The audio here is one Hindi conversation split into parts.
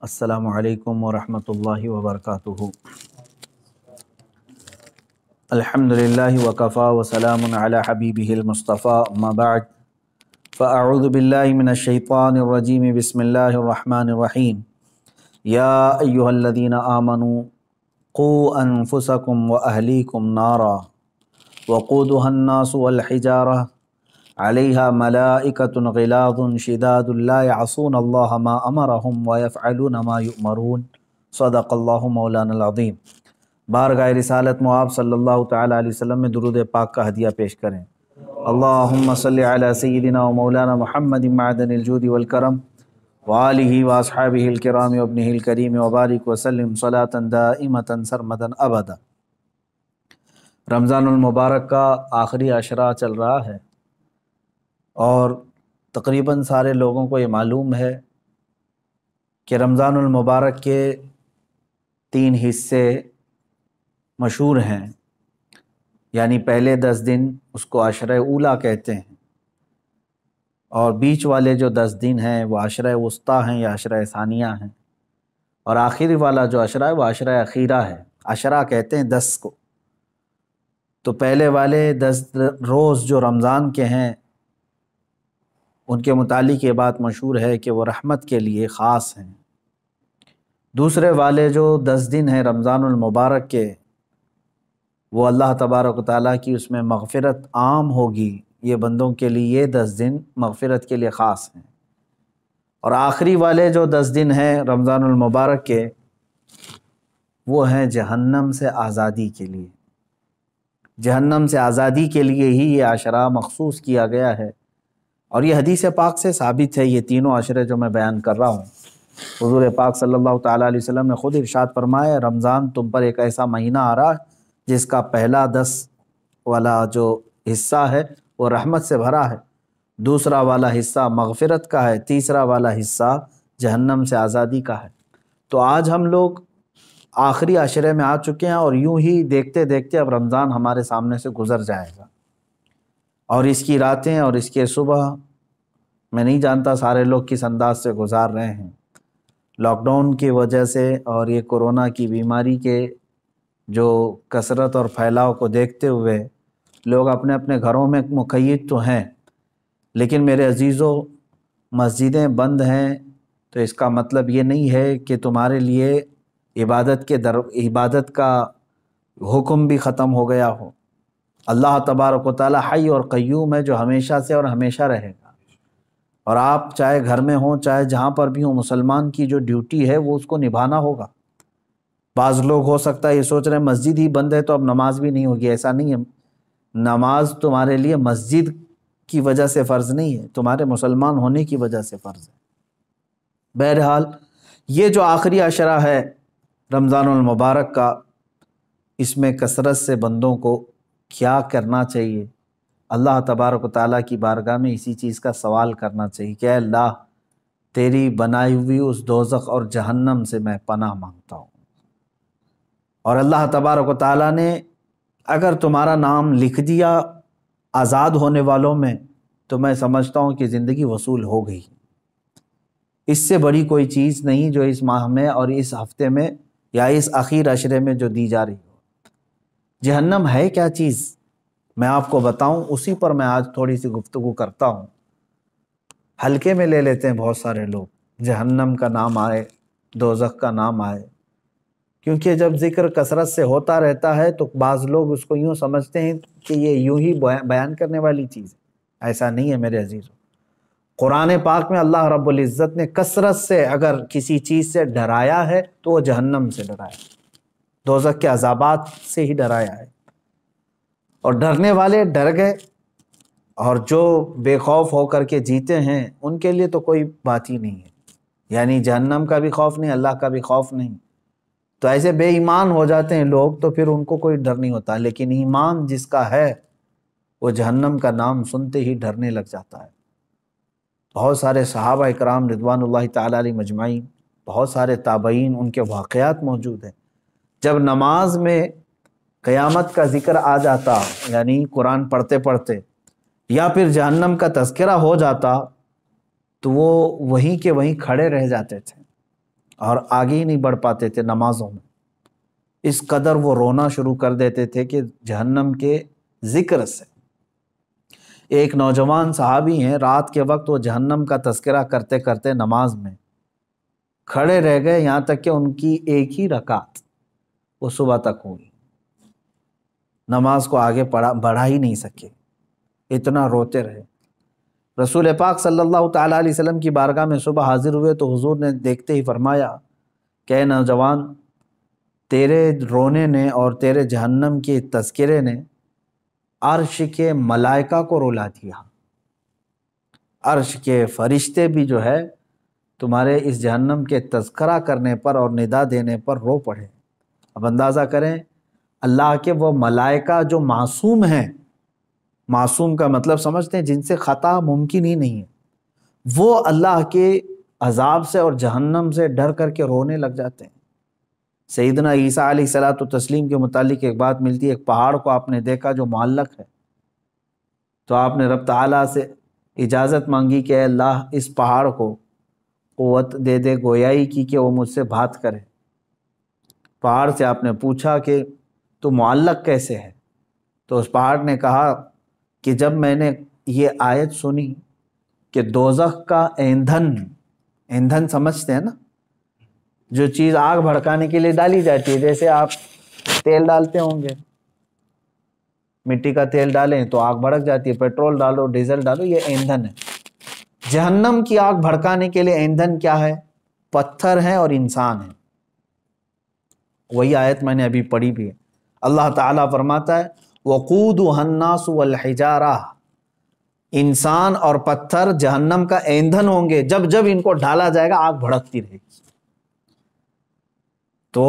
السلام عليكم ورحمة الله وبركاته الحمد لله وكفى وسلام على حبيبه المصطفى ما بعد فأعوذ بالله من الشيطان الرجيم بسم الله الرحمن الرحيم يا أيها الذين آمنوا قو أنفسكم وأهليكم نارا وقودها الناس والحجارة अलैहा मलाइकतुन गिलादुन शिदादुल्ला यासून अल्लाह मा अमरहुम व यफ़अलून मा युमरून सदक़ल्लाहु मौलाना अज़ीम बारगाह रिसालत मुआब सल्लल्लाहु ताला अलैहि वसल्लम में दुरूद पाक का हदिया पेश करें अल्लाहुम्म सल्लि अला सय्यिदिना व मौलाना मुहम्मद मदनिल जूदी वल करम व आलिहि व अस्हाबिहिल किराम व इब्निहिल करीम व बारिक व सल्लिम सलातन दाइमतन सरमदन अबदा रमज़ान मुबारक का आखिरी अशरा चल रहा है और तकरीबन सारे लोगों को ये मालूम है कि मुबारक के तीन हिस्से मशहूर हैं यानी पहले दस दिन उसको आशर उला कहते हैं और बीच वाले जो दस दिन हैं वो आशर वस्ता हैं या आशर सानिया हैं और आखिरी वाला जो अशरा है वह अशरा अखीरा है अशरा कहते हैं दस को तो पहले वाले दस रोज़ जो रमज़ान के हैं उनके मुतालिक ये बात मशहूर है कि वो रहमत के लिए ख़ास हैं दूसरे वाले जो दस दिन हैं रमज़ानमबारक के वो अल्लाह तबारक ताली की उसमें मगफ़रत आम होगी ये बंदों के लिए ये दस दिन मगफ़रत के लिए ख़ास हैं और आखिरी वाले जो दस दिन हैं रमज़ानमबारक के वो हैं जहन्नम से आज़ादी के लिए जहन्नम से आज़ादी के लिए ही ये आशरा मखसूस किया गया है और ये हदीस पाक से साबित है ये तीनों अशरे जो मैं बयान कर रहा हूँ हजूर पाक सल्लल्लाहु अलैहि वसल्लम ने ख़ुद इरशाद फरमाया रमज़ान तुम पर एक ऐसा महीना आ रहा है जिसका पहला दस वाला जो हिस्सा है वो रहमत से भरा है दूसरा वाला हिस्सा मगफरत का है तीसरा वाला हिस्सा जहन्नम से आज़ादी का है तो आज हम लोग आखिरी अशरे में आ चुके हैं और यूं ही देखते देखते अब रमज़ान हमारे सामने से गुज़र जाएगा और इसकी रातें और इसके सुबह मैं नहीं जानता सारे लोग किस अंदाज से गुजार रहे हैं लॉकडाउन की वजह से और ये कोरोना की बीमारी के जो कसरत और फैलाव को देखते हुए लोग अपने अपने घरों में मुकैद तो हैं लेकिन मेरे अजीज़ों मस्जिदें बंद हैं तो इसका मतलब ये नहीं है कि तुम्हारे लिए इबादत के दर इबादत का हुक्म भी ख़त्म हो गया हो अल्लाह तबारक ताली हई और क़य्यूम है जो हमेशा से और हमेशा रहेगा और आप चाहे घर में हों चाहे जहाँ पर भी हों मुसलमान की जो ड्यूटी है वो उसको निभाना होगा बाज़ लोग हो सकता है ये सोच रहे हैं मस्जिद ही बंद है तो अब नमाज भी नहीं होगी ऐसा नहीं है नमाज तुम्हारे लिए मस्जिद की वजह से फ़र्ज़ नहीं है तुम्हारे मुसलमान होने की वजह से फ़र्ज़ है बहरहाल ये जो आखिरी अशरा है रमज़ानमबारक का इसमें कसरत से बंदों को क्या करना चाहिए अल्लाह तबारक ताली की बारगाह में इसी चीज़ का सवाल करना चाहिए क्या अल्लाह तेरी बनाई हुई उस दोजख और जहन्नम से मैं पनाह मांगता हूँ और अल्लाह तबारक ताली ने अगर तुम्हारा नाम लिख दिया आज़ाद होने वालों में तो मैं समझता हूँ कि ज़िंदगी वसूल हो गई इससे बड़ी कोई चीज़ नहीं जो इस माह में और इस हफ्ते में या इस आखिर अशरे में जो दी जा रही हो जहन्नम है क्या चीज़ मैं आपको बताऊं उसी पर मैं आज थोड़ी सी गुफ्तु करता हूं हल्के में ले लेते हैं बहुत सारे लोग जहन्नम का नाम आए दोजख का नाम आए क्योंकि जब जिक्र कसरत से होता रहता है तो बाज़ लोग उसको यूँ समझते हैं कि ये यूँ ही बयान करने वाली चीज़ है ऐसा नहीं है मेरे अजीज़ कुरान पाक में अल्लाह रब्बुल इज़्ज़त ने कसरत से अगर किसी चीज़ से डराया है तो वो जहन्नम से डराया दोजक के अजाबात से ही डराया है और डरने वाले डर गए और जो बेखौफ होकर के जीते हैं उनके लिए तो कोई बात ही नहीं है यानी जहन्नम का भी खौफ नहीं अल्लाह का भी खौफ नहीं तो ऐसे बेईमान हो जाते हैं लोग तो फिर उनको कोई डर नहीं होता लेकिन ईमान जिसका है वो जहन्नम का नाम सुनते ही डरने लग जाता है बहुत सारे सहाबा कराम रिदवान तजमाइन बहुत सारे ताबईन उनके वाक़ात मौजूद हैं जब नमाज में क़यामत का ज़िक्र आ जाता यानी कुरान पढ़ते पढ़ते या फिर जहन्नम का तस्करा हो जाता तो वो वहीं के वहीं खड़े रह जाते थे और आगे ही नहीं बढ़ पाते थे नमाज़ों में इस कदर वो रोना शुरू कर देते थे कि जहन्नम के ज़िक्र से एक नौजवान साहबी हैं रात के वक्त वो जहन्नम का तस्करा करते करते नमाज में खड़े रह गए यहाँ तक कि उनकी एक ही रकात वो सुबह तक हुई नमाज को आगे पढ़ा बढ़ा ही नहीं सके इतना रोते रहे रसूल पाक सल्लल्लाहु अलैहि वसल्लम की बारगाह में सुबह हाजिर हुए तो हुजूर ने देखते ही फरमाया कि नौजवान तेरे रोने ने और तेरे जहन्नम के तस्करे ने अर्श के मलाइका को रुला दिया अर्श के फरिश्ते भी जो है तुम्हारे इस जहन्नम के तस्करा करने पर और निदा देने पर रो पड़े अब अंदाज़ा करें अल्लाह के वो मलाइका जो मासूम हैं मासूम का मतलब समझते हैं जिनसे ख़ता मुमकिन ही नहीं है वो अल्लाह के अजाब से और जहन्नम से डर करके रोने लग जाते हैं सईदना ईसा सलात तस्लीम के मुतालिक एक बात मिलती है एक पहाड़ को आपने देखा जो मालक है तो आपने रब ताला से इजाज़त मांगी कि अल्लाह इस पहाड़ को क़वत दे दे गोयाई की कि वो मुझसे बात करे पहाड़ से आपने पूछा कि तो मुल्लक कैसे है तो उस पहाड़ ने कहा कि जब मैंने ये आयत सुनी कि दोजख का ईंधन ईंधन समझते हैं ना जो चीज़ आग भड़काने के लिए डाली जाती है जैसे आप तेल डालते होंगे मिट्टी का तेल डालें तो आग भड़क जाती है पेट्रोल डालो डीजल डालो ये ईंधन है जहन्नम की आग भड़काने के लिए ईंधन क्या है पत्थर है और इंसान है वही आयत मैंने अभी पढ़ी भी है अल्लाह ताला फरमाता है वक़ूद हन्नास इंसान और पत्थर जहन्नम का ईंधन होंगे जब जब इनको ढाला जाएगा आग भड़कती रहेगी तो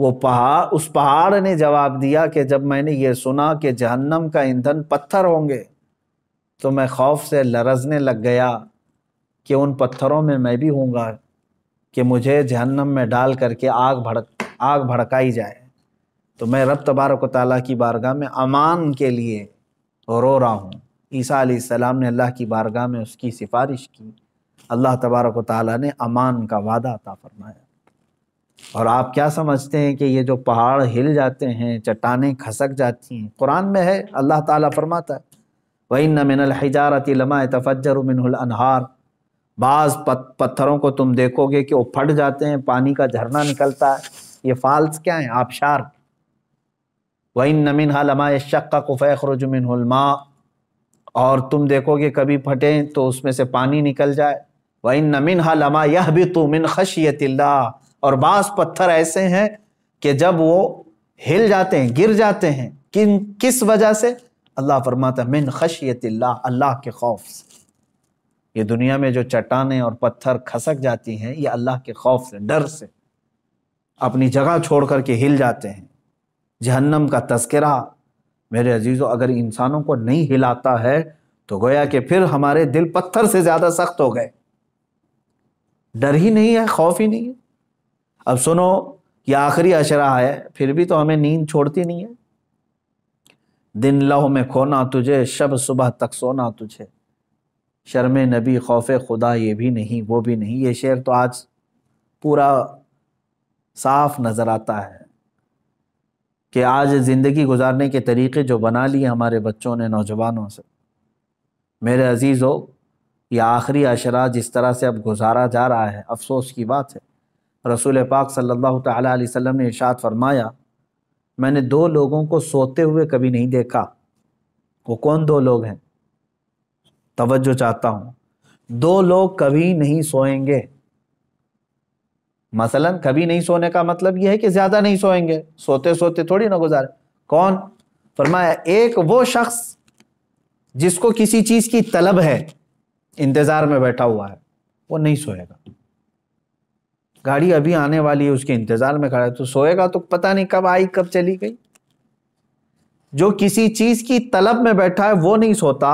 वो पहाड़ उस पहाड़ ने जवाब दिया कि जब मैंने ये सुना कि जहन्नम का ईंधन पत्थर होंगे तो मैं खौफ से लरजने लग गया कि उन पत्थरों में मैं भी हूँगा कि मुझे जहन्नम में डाल करके आग भड़क आग भड़काई जाए तो मैं रब तबारक ताली की बारगाह में अमान के लिए रो रहा हूँ ईसा सलाम ने अल्लाह की बारगाह में उसकी सिफारिश की अल्लाह तबारक ताली ने अमान का वादा अता फरमाया और आप क्या समझते हैं कि ये जो पहाड़ हिल जाते हैं चट्टाने खसक जाती हैं कुरान में है अल्लाह ताला फरमाता है वही न मिनल हिजारती लमा तफजर मिनहार बाज़ पत्थरों को तुम देखोगे कि वो फट जाते हैं पानी का झरना निकलता है ये फाल्स क्या है आबशार वही नमिन हालमा यशक्का कुफ़ैखरजुमिन हलमा और तुम देखोगे कभी फटे तो उसमें से पानी निकल जाए वही नमिन हालमा यह भी तो मिन खशियतिल्ला और बास पत्थर ऐसे हैं कि जब वो हिल जाते हैं गिर जाते हैं किन किस वजह से अल्लाह फरमाता मिन खशियतिल्ला अल्लाह के खौफ से ये दुनिया में जो चट्टाने और पत्थर खसक जाती हैं ये अल्लाह के खौफ से डर से अपनी जगह छोड़ कर के हिल जाते हैं जहन्नम का तस्करा मेरे अजीज़ों अगर इंसानों को नहीं हिलाता है तो गोया कि फिर हमारे दिल पत्थर से ज़्यादा सख्त हो गए डर ही नहीं है खौफ ही नहीं है अब सुनो ये आखिरी अशरा है फिर भी तो हमें नींद छोड़ती नहीं है दिन लह में खोना तुझे शब सुबह तक सोना तुझे शर्म नबी खौफ खुदा ये भी नहीं वो भी नहीं ये शेर तो आज पूरा साफ नज़र आता है कि आज ज़िंदगी गुजारने के तरीके जो बना लिए हमारे बच्चों ने नौजवानों से मेरे अजीज़ हो ये आखिरी अशरा जिस तरह से अब गुजारा जा रहा है अफसोस की बात है रसूल पाक सल्लल्लाहु अलैहि वसल्लम ने इशात फरमाया मैंने दो लोगों को सोते हुए कभी नहीं देखा वो कौन दो लोग हैं तवज्जो चाहता हूँ दो लोग कभी नहीं सोएंगे मसलन कभी नहीं सोने का मतलब यह है कि ज्यादा नहीं सोएंगे सोते सोते थोड़ी ना गुजारे कौन फरमाया एक वो शख्स जिसको किसी चीज की तलब है इंतजार में बैठा हुआ है वो नहीं सोएगा गाड़ी अभी आने वाली है उसके इंतजार में खड़ा है तो सोएगा तो पता नहीं कब आई कब चली गई जो किसी चीज की तलब में बैठा है वो नहीं सोता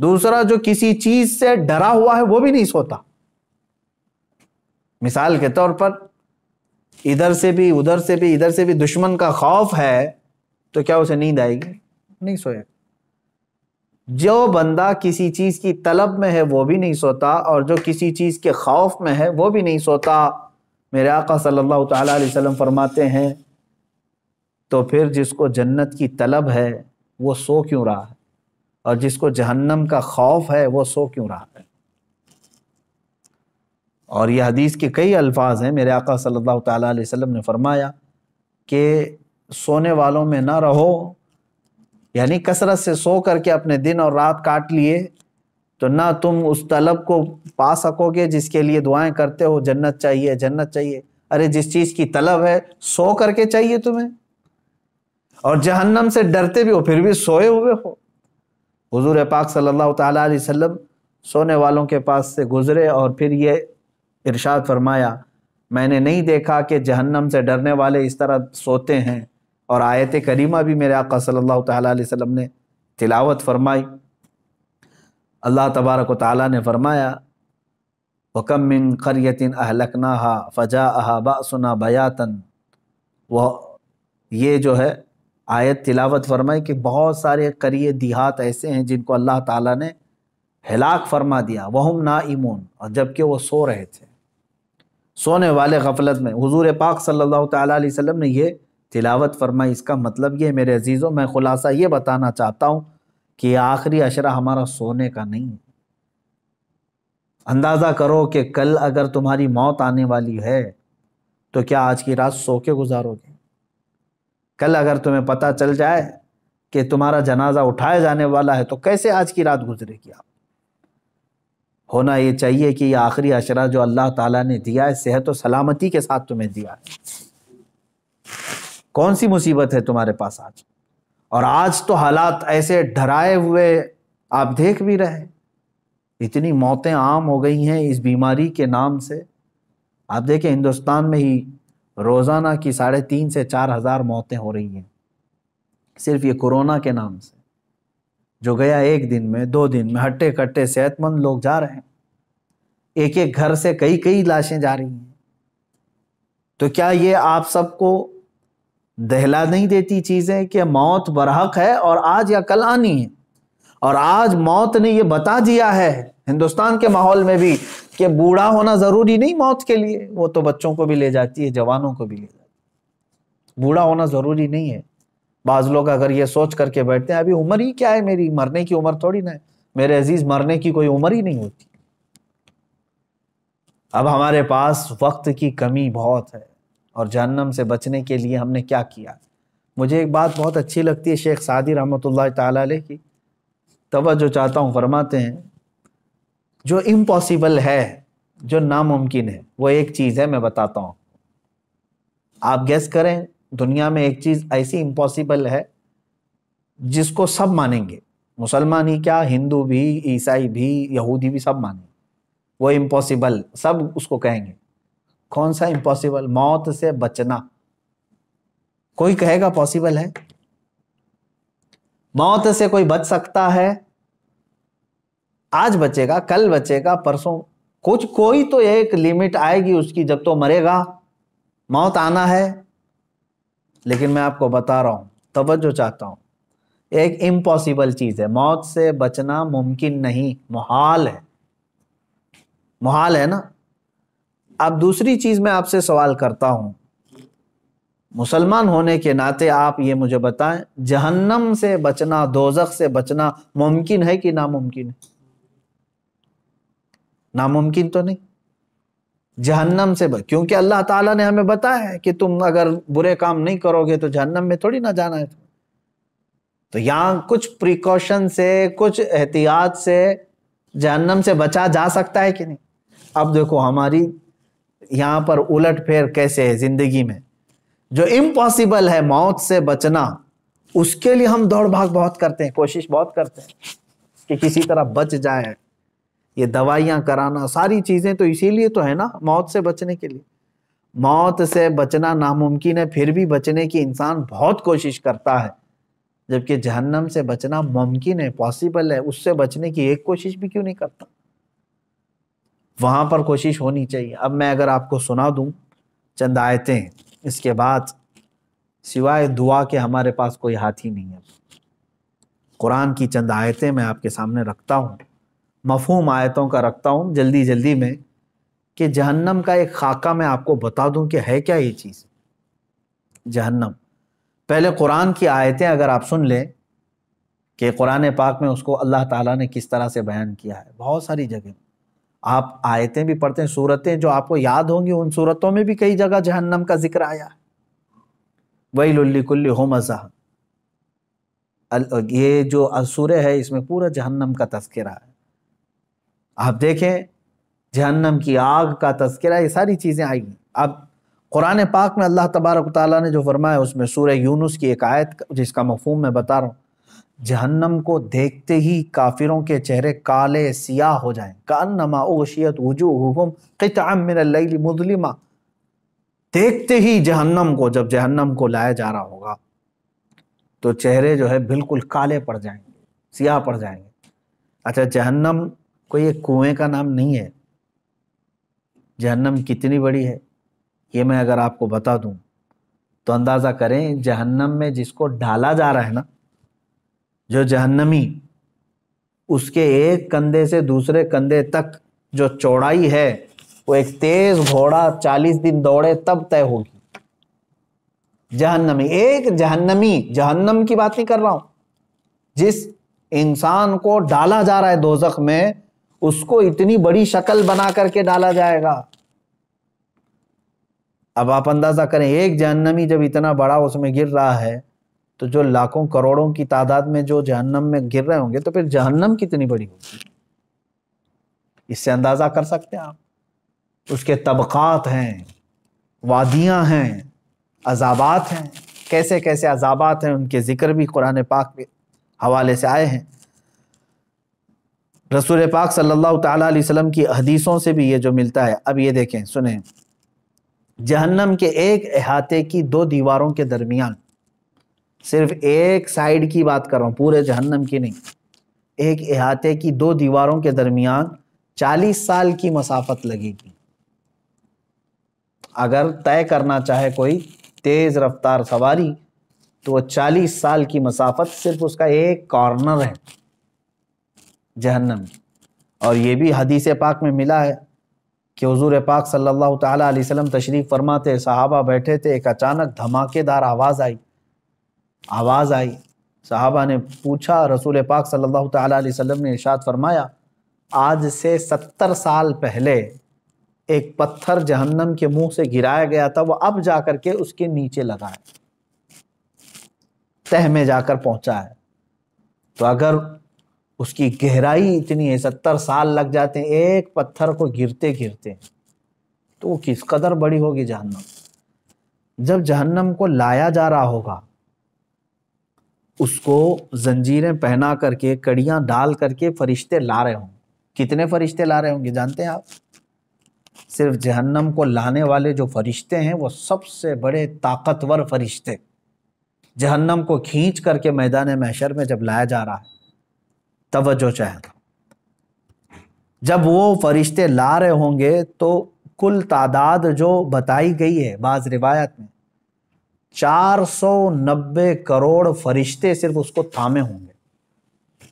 दूसरा जो किसी चीज से डरा हुआ है वो भी नहीं सोता मिसाल के तौर पर इधर से भी उधर से भी इधर से भी दुश्मन का खौफ है तो क्या उसे नींद आएगी नहीं सोएगा जो बंदा किसी चीज़ की तलब में है वो भी नहीं सोता और जो किसी चीज़ के खौफ में है वो भी नहीं सोता मेरे आका सल्लल्लाहु अलैहि वसल्लम फरमाते हैं तो फिर जिसको जन्नत की तलब है वो सो क्यों रहा है और जिसको जहन्नम का खौफ है वो सो क्यों रहा है और यह हदीस के कई अल्फाज हैं मेरे आका सल्लल्लाहु अलैहि वसल्लम ने फरमाया कि सोने वालों में ना रहो यानी कसरत से सो करके अपने दिन और रात काट लिए तो ना तुम उस तलब को पा सकोगे जिसके लिए दुआएं करते हो जन्नत चाहिए जन्नत चाहिए अरे जिस चीज़ की तलब है सो करके चाहिए तुम्हें और जहन्नम से डरते भी हो फिर भी सोए हुए हो हुजूर पाक सल्लल्लाहु अलैहि वसल्लम सोने वालों के पास से गुजरे और फिर ये इरशाद फरमाया मैंने नहीं देखा कि जहन्नम से डरने वाले इस तरह सोते हैं और आयत करीमा भी मेरे आका सल्लल्लाहु अलैहि वसल्लम ने तिलावत फरमाई अल्लाह तबारक ताली ने फरमाया वकम मिन करियतिन अहलकना हा फ़जा अहा बासना बयातन वह ये जो है आयत तिलावत फरमाई कि बहुत सारे करिए देहात ऐसे हैं जिनको अल्लाह ताला ने हलाक फरमा दिया वहम ना इमून और जबकि वो सो रहे थे सोने वाले गफलत में हुजूर पाक सल्लल्लाहु अलैहि वसल्लम ने ये तिलावत फरमाई इसका मतलब ये मेरे अजीज़ों मैं ख़ुलासा ये बताना चाहता हूँ कि आखिरी अशरा हमारा सोने का नहीं है अंदाज़ा करो कि कल अगर तुम्हारी मौत आने वाली है तो क्या आज की रात सो के गुजारोगे कल अगर तुम्हें पता चल जाए कि तुम्हारा जनाजा उठाया जाने वाला है तो कैसे आज की रात गुजरेगी आप होना ये चाहिए कि ये आखिरी अशरा जो अल्लाह ताला ने दिया है सेहत और सलामती के साथ तुम्हें दिया है कौन सी मुसीबत है तुम्हारे पास आज और आज तो हालात ऐसे डराए हुए आप देख भी रहे इतनी मौतें आम हो गई हैं इस बीमारी के नाम से आप देखें हिंदुस्तान में ही रोज़ाना की साढ़े तीन से चार हज़ार मौतें हो रही हैं सिर्फ ये कोरोना के नाम से जो गया एक दिन में दो दिन में हट्टे कट्टे सेहतमंद लोग जा रहे हैं एक एक घर से कई कई लाशें जा रही हैं तो क्या ये आप सबको दहला नहीं देती चीज़ें कि मौत बरहक है और आज या कल आनी है और आज मौत ने ये बता दिया है हिंदुस्तान के माहौल में भी कि बूढ़ा होना ज़रूरी नहीं मौत के लिए वो तो बच्चों को भी ले जाती है जवानों को भी ले जाती है बूढ़ा होना ज़रूरी नहीं है बाज लोग अगर ये सोच करके बैठते हैं अभी उम्र ही क्या है मेरी मरने की उम्र थोड़ी ना है मेरे अजीज मरने की कोई उम्र ही नहीं होती अब हमारे पास वक्त की कमी बहुत है और जहन्नम से बचने के लिए हमने क्या किया मुझे एक बात बहुत अच्छी लगती है शेख सादी रहमत ताली की जो चाहता हूँ फरमाते हैं जो इम्पॉसिबल है जो नामुमकिन है वो एक चीज़ है मैं बताता हूँ आप गैस करें दुनिया में एक चीज़ ऐसी इम्पॉसिबल है जिसको सब मानेंगे मुसलमान ही क्या हिंदू भी ईसाई भी यहूदी भी सब मानेंगे वो इम्पॉसिबल सब उसको कहेंगे कौन सा इम्पॉसिबल मौत से बचना कोई कहेगा पॉसिबल है मौत से कोई बच सकता है आज बचेगा कल बचेगा परसों कुछ कोई तो एक लिमिट आएगी उसकी जब तो मरेगा मौत आना है लेकिन मैं आपको बता रहा हूँ तवज्जो चाहता हूँ एक इम्पॉसिबल चीज़ है मौत से बचना मुमकिन नहीं मुहाल है मुहाल है ना अब दूसरी चीज़ मैं आपसे सवाल करता हूँ मुसलमान होने के नाते आप ये मुझे बताएं जहन्नम से बचना दोजक से बचना मुमकिन है कि नामुमकिन है नामुमकिन तो नहीं जहन्नम से बच क्योंकि अल्लाह ताला ने हमें बताया है कि तुम अगर बुरे काम नहीं करोगे तो जहन्नम में थोड़ी ना जाना है तो यहाँ कुछ प्रिकॉशन से कुछ एहतियात से जहन्नम से बचा जा सकता है कि नहीं अब देखो हमारी यहाँ पर उलट फेर कैसे है ज़िंदगी में जो इम्पॉसिबल है मौत से बचना उसके लिए हम दौड़ भाग बहुत करते हैं कोशिश बहुत करते हैं कि किसी तरह बच जाए ये दवाइयाँ कराना सारी चीज़ें तो इसीलिए तो है ना मौत से बचने के लिए मौत से बचना नामुमकिन है फिर भी बचने की इंसान बहुत कोशिश करता है जबकि जहन्नम से बचना मुमकिन है पॉसिबल है उससे बचने की एक कोशिश भी क्यों नहीं करता वहाँ पर कोशिश होनी चाहिए अब मैं अगर आपको सुना दूँ चंद आयतें इसके बाद सिवाय दुआ के हमारे पास कोई हाथ ही नहीं है कुरान की चंद आयतें मैं आपके सामने रखता हूँ मफहूम आयतों का रखता हूँ जल्दी जल्दी में कि जहन्नम का एक खाका मैं आपको बता दूँ कि है क्या ये चीज़ जहन्नम पहले कुरान की आयतें अगर आप सुन लें कि कुरान पाक में उसको अल्लाह ताला ने किस तरह से बयान किया है बहुत सारी जगह आप आयतें भी पढ़ते हैं सूरतें जो आपको याद होंगी उन सूरतों में भी कई जगह जहन्नम का जिक्र आया है वही लुल्लिकुल्ली हो मज़ा ये जो असुर है इसमें पूरा जहन्नम का तस्करा है आप देखें जहन्नम की आग का तस्करा ये सारी चीज़ें आएंगी अब कुरान पाक में अल्लाह तबारक ताली ने जो फरमाया उसमें सूर्य यूनुस की एक आयत जिसका मफहम मैं बता रहा हूँ जहन्नम को देखते ही काफिरों के चेहरे काले सियाह हो जाए कानमा ओशियत वजू मुजलिमा देखते ही जहन्नम को जब जहन्नम को लाया जा रहा होगा तो चेहरे जो है बिल्कुल काले पड़ जाएंगे सियाह पड़ जाएंगे अच्छा जहन्नम कोई एक कुएं का नाम नहीं है जहन्नम कितनी बड़ी है ये मैं अगर आपको बता दूं तो अंदाज़ा करें जहन्नम में जिसको डाला जा रहा है ना जो जहन्नमी उसके एक कंधे से दूसरे कंधे तक जो चौड़ाई है वो एक तेज घोड़ा चालीस दिन दौड़े तब तय होगी जहन्नमी एक जहन्नमी जहन्नम की बात नहीं कर रहा हूं जिस इंसान को डाला जा रहा है दोजख में उसको इतनी बड़ी शक्ल बना करके डाला जाएगा अब आप अंदाजा करें एक जहन्नमी जब इतना बड़ा उसमें गिर रहा है तो जो लाखों करोड़ों की तादाद में जो जहन्नम में गिर रहे होंगे तो फिर जहन्नम कितनी बड़ी होगी इससे अंदाजा कर सकते हैं आप उसके तबक़ात हैं वादियां हैं अजाबात हैं कैसे कैसे अजाबात हैं उनके ज़िक्र भी कुरान पाक के हवाले से आए हैं रसूल पाक सल्लल्लाहु अलैहि वसल्लम की हदीसों से भी ये जो मिलता है अब ये देखें सुने जहन्नम के एक अहाते की दो दीवारों के दरमियान सिर्फ एक साइड की बात कर रहा हूँ पूरे जहन्नम की नहीं एक अहाते की दो दीवारों के दरमियान चालीस साल की मसाफत लगेगी अगर तय करना चाहे कोई तेज़ रफ्तार सवारी तो वह चालीस साल की मसाफत सिर्फ उसका एक कॉर्नर है जहन्नम और ये भी हदीस पाक में मिला है कि हजूर पाक सल्लल्लाहु अलैहि वसल्लम तशरीफ़ फरमाते साहबा बैठे थे एक अचानक धमाकेदार आवाज़ आई आवाज़ आई साहबा ने पूछा रसूल पाक सल्लल्लाहु अलैहि वसल्लम ने इशाद फरमाया आज से सत्तर साल पहले एक पत्थर जहन्नम के मुंह से गिराया गया था वो अब जा कर के उसके नीचे लगा है तह में जाकर पहुंचा है तो अगर उसकी गहराई इतनी है सत्तर साल लग जाते हैं एक पत्थर को गिरते गिरते तो वो किस कदर बड़ी होगी जहन्नम जब जहन्नम को लाया जा रहा होगा उसको जंजीरें पहना करके कड़ियां डाल करके फरिश्ते ला रहे होंगे कितने फरिश्ते ला रहे होंगे जानते हैं आप सिर्फ जहन्नम को लाने वाले जो फरिश्ते हैं वो सबसे बड़े ताकतवर फरिश्ते जहन्नम को खींच करके मैदान महशर में जब लाया जा रहा है तवज्जो तो जब वो फरिश्ते ला रहे होंगे तो कुल तादाद जो बताई गई है बाज़ रिवायत में 490 करोड़ फरिश्ते सिर्फ उसको थामे होंगे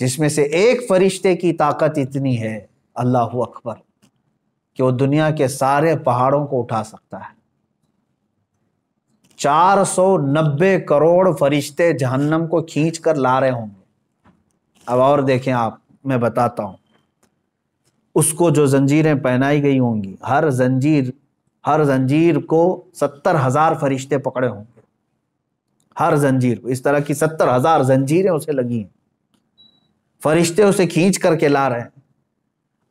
जिसमें से एक फरिश्ते की ताकत इतनी है अल्लाह अकबर कि वो दुनिया के सारे पहाड़ों को उठा सकता है 490 करोड़ फरिश्ते जहन्नम को खींच कर ला रहे होंगे अब और देखें आप मैं बताता हूँ उसको जो जंजीरें पहनाई गई होंगी हर जंजीर हर जंजीर को सत्तर हज़ार फरिश्ते पकड़े होंगे हर जंजीर को इस तरह की सत्तर हज़ार जंजीरें उसे लगी हैं फरिश्ते उसे खींच करके ला रहे हैं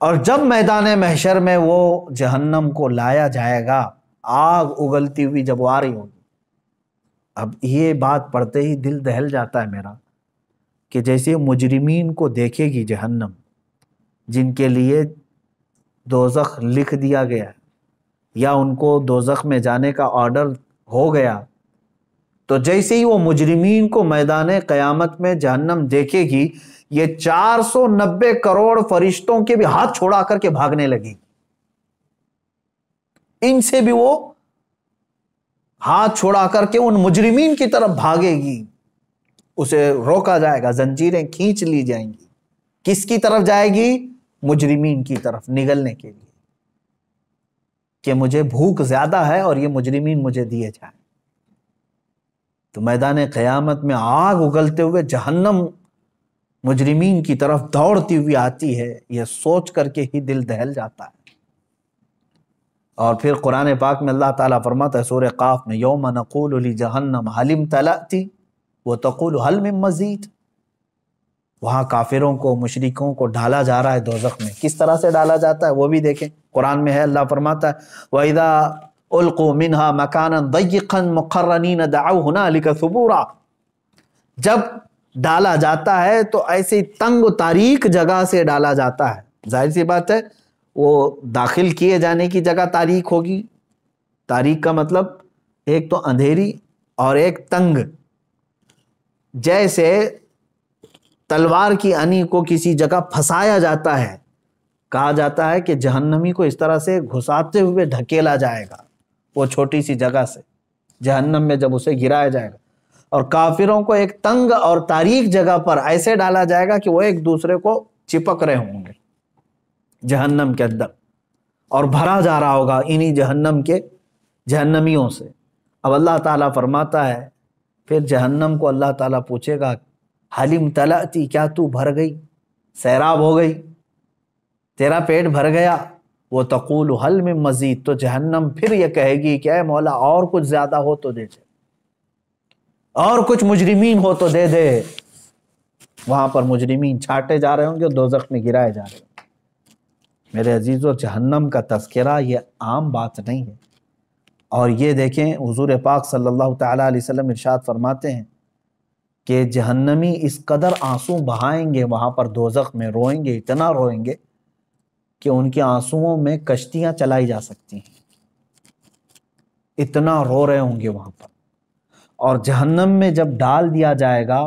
और जब मैदान महशर में वो जहन्नम को लाया जाएगा आग उगलती हुई जब आ रही होगी अब ये बात पढ़ते ही दिल दहल जाता है मेरा कि जैसे मुजरिमीन को देखेगी जहन्नम जिनके लिए दोजख लिख दिया गया या उनको दोजख में जाने का ऑर्डर हो गया तो जैसे ही वो मुजरिमीन को मैदान क़यामत में जहन्नम देखेगी ये 490 करोड़ फरिश्तों के भी हाथ छोड़ा करके भागने लगी इनसे भी वो हाथ छोड़ा करके उन मुजरिमीन की तरफ भागेगी उसे रोका जाएगा जंजीरें खींच ली जाएंगी किसकी तरफ जाएगी मुजरिमीन की तरफ निगलने के लिए कि मुझे भूख ज्यादा है और ये मुजरिमीन मुझे दिए जाए तो मैदान क़यामत में आग उगलते हुए जहन्नम मुजरिमीन की तरफ दौड़ती हुई आती है यह सोच करके ही दिल दहल जाता है और फिर कुरान पाक में अल्लाह ताला फरमाता है सूर्य काफ में यौम नकूल जहन्नम हलिम तलाती वो तकुल हल में मजीद वहाँ काफिरों को मुशरिकों को डाला जा रहा है दोजख में किस तरह से डाला जाता है वो भी देखें कुरान में है अल्लाह फरमाता है वहीदा उल्को मिनहा मकान दयन मुकर्रनीन दाउना सबूरा जब डाला जाता है तो ऐसी तंग तारीख जगह से डाला जाता है जाहिर सी बात है वो दाखिल किए जाने की जगह तारीख होगी तारीख का मतलब एक तो अंधेरी और एक तंग जैसे तलवार की अनी को किसी जगह फंसाया जाता है कहा जाता है कि जहन्नमी को इस तरह से घुसाते हुए ढकेला जाएगा वो छोटी सी जगह से जहन्नम में जब उसे गिराया जाएगा और काफिरों को एक तंग और तारीख जगह पर ऐसे डाला जाएगा कि वो एक दूसरे को चिपक रहे होंगे जहन्नम के अंदर और भरा जा रहा होगा इन्हीं जहन्नम के जहन्नमियों से अब अल्लाह ताला फरमाता है फिर जहन्नम को अल्लाह ताला पूछेगा हलिम तलाती क्या तू भर गई सैराब हो गई तेरा पेट भर गया वो तकूल हल में मजीद तो जहन्नम फिर यह कहेगी कि अः मौला और कुछ ज़्यादा हो तो दे दे और कुछ मुजरिमीन हो तो दे दे वहाँ पर मुजरिमीन छाटे जा रहे होंगे और दो में गिराए जा रहे होंगे मेरे अजीज़ व जहन्नम का तस्करा ये आम बात नहीं है और ये देखें हुजूर पाक सल्लल्लाहु अलैहि वसल्लम इरशाद फरमाते हैं कि जहन्नमी इस कदर आंसू बहाएंगे वहाँ पर दोजख में रोएंगे इतना रोएंगे कि उनके आंसुओं में कश्तियाँ चलाई जा सकती हैं इतना रो रहे होंगे वहाँ पर और जहन्नम में जब डाल दिया जाएगा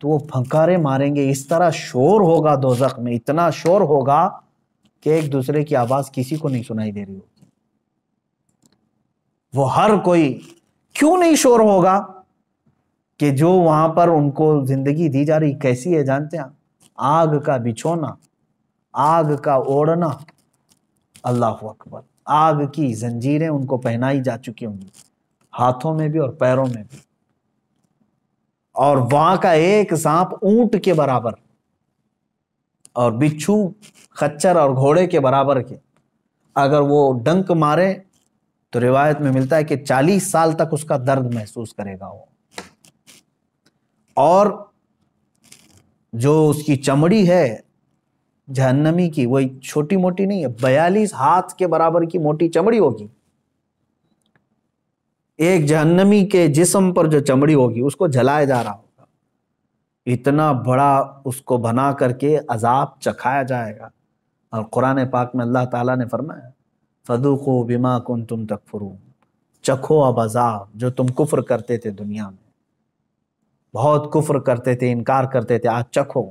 तो वो फंकारे मारेंगे इस तरह शोर होगा दोजख में इतना शोर होगा कि एक दूसरे की आवाज़ किसी को नहीं सुनाई दे रही होगी वो हर कोई क्यों नहीं शोर होगा कि जो वहां पर उनको जिंदगी दी जा रही कैसी है जानते हैं आग का बिछोना आग का ओढ़ना अल्लाह अकबर आग की जंजीरें उनको पहनाई जा चुकी होंगी हाथों में भी और पैरों में भी और वहां का एक सांप ऊंट के बराबर और बिच्छू खच्चर और घोड़े के बराबर के अगर वो डंक मारे तो रिवायत में मिलता है कि 40 साल तक उसका दर्द महसूस करेगा वो और जो उसकी चमड़ी है जहन्नमी की वही छोटी मोटी नहीं है बयालीस हाथ के बराबर की मोटी चमड़ी होगी एक जहन्नमी के जिसम पर जो चमड़ी होगी उसको जलाया जा रहा होगा इतना बड़ा उसको बना करके अजाब चखाया जाएगा और कुरान पाक में अल्लाह ताला ने फरमाया फ़दूको बिमा कुन तुम फुरू चखो अब अजाब जो तुम कुफ्र करते थे दुनिया में बहुत कुफ्र करते थे इनकार करते थे आज चखो